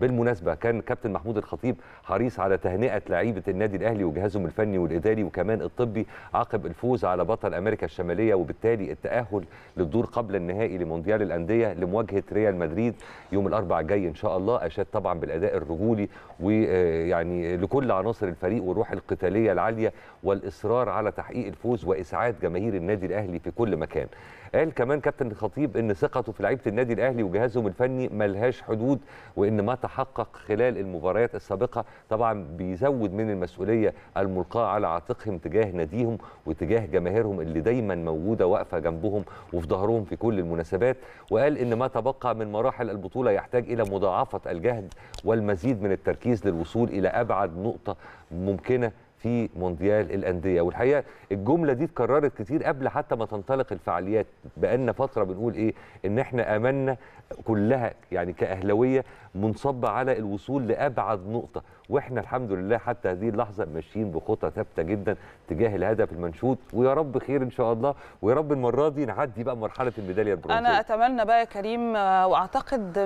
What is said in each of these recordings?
بالمناسبه كان كابتن محمود الخطيب حريص على تهنئه لعيبه النادي الاهلي وجهازهم الفني والاداري وكمان الطبي عقب الفوز على بطل امريكا الشماليه وبالتالي التاهل للدور قبل النهائي لمونديال الانديه لمواجهه ريال مدريد يوم الاربعاء الجاي ان شاء الله اشاد طبعا بالاداء الرجولي ويعني آه، لكل عناصر الفريق والروح القتاليه العاليه والاصرار على تحقيق الفوز واسعاد جماهير النادي الاهلي في كل مكان قال كمان كابتن الخطيب ان ثقته في لعيبه النادي الاهلي وجهازهم الفني ملهاش حدود وان ما تحقق خلال المباريات السابقه طبعا بيزود من المسؤوليه الملقاه على عاتقهم تجاه ناديهم وتجاه جماهيرهم اللي دايما موجوده واقفه جنبهم وفي ظهرهم في كل المناسبات وقال ان ما تبقى من مراحل البطوله يحتاج الى مضاعفه الجهد والمزيد من التركيز للوصول الى ابعد نقطه ممكنه في مونديال الانديه والحقيقه الجمله دي اتكررت كتير قبل حتى ما تنطلق الفعاليات بقالنا فتره بنقول ايه ان احنا املنا كلها يعني كاهلاويه منصبه على الوصول لابعد نقطه واحنا الحمد لله حتى هذه اللحظه ماشيين بخطى ثابته جدا تجاه الهدف المنشود ويا رب خير ان شاء الله ويا رب المره دي نعدي بقى مرحله الميداليه البرونزيه انا اتمنى بقى يا كريم آه، واعتقد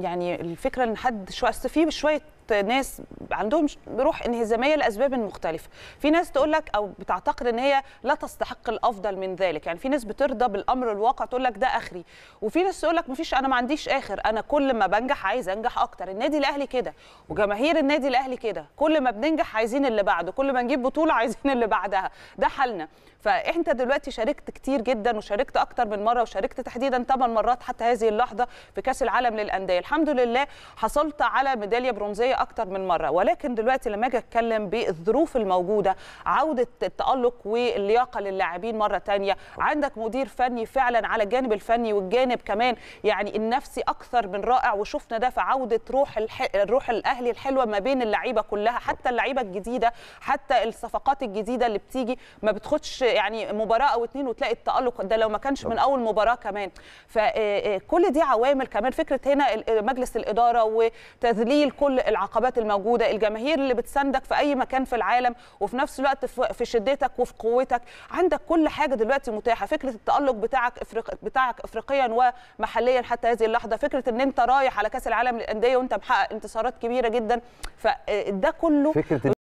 يعني الفكره ان حد شويه في شويه ناس عندهم روح انهزاميه لاسباب مختلفه في ناس تقول لك او بتعتقد ان هي لا تستحق الافضل من ذلك يعني في ناس بترضى بالامر الواقع تقول لك ده اخري وفي ناس تقول لك مفيش انا ما عنديش اخر انا كل ما بنجح عايز انجح اكتر النادي الاهلي كده وجماهير النادي الاهلي كده كل ما بننجح عايزين اللي بعده كل ما نجيب بطوله عايزين اللي بعدها ده حالنا فانت دلوقتي شاركت كتير جدا وشاركت اكتر من مره وشاركت تحديدا 8 مرات حتى هذه اللحظه في كاس العالم للانديه الحمد لله حصلت على ميداليه برونزيه اكتر من مره ولكن دلوقتي لما اجي اتكلم بالظروف الموجوده عوده التالق واللياقه للاعبين مره ثانيه عندك مدير فني فعلا على الجانب الفني والجانب كمان يعني النفسي اكثر من رائع وشفنا ده في عوده روح الح... الروح الاهلي الحلوه ما بين اللعيبه كلها حتى اللعيبه الجديده حتى الصفقات الجديده اللي بتيجي ما بتخدش يعني مباراه او اتنين وتلاقي التالق ده لو ما كانش من اول مباراه كمان فكل دي عوامل كمان فكره هنا مجلس الاداره وتذليل كل الع... العقبات الموجوده الجماهير اللي بتساندك في اي مكان في العالم وفي نفس الوقت في شدتك وفي قوتك عندك كل حاجه دلوقتي متاحه فكره التالق بتاعك إفريق... بتاعك افريقيا ومحليا حتى هذه اللحظه فكره ان انت رايح على كاس العالم للانديه وانت محقق انتصارات كبيره جدا فده كله فكرة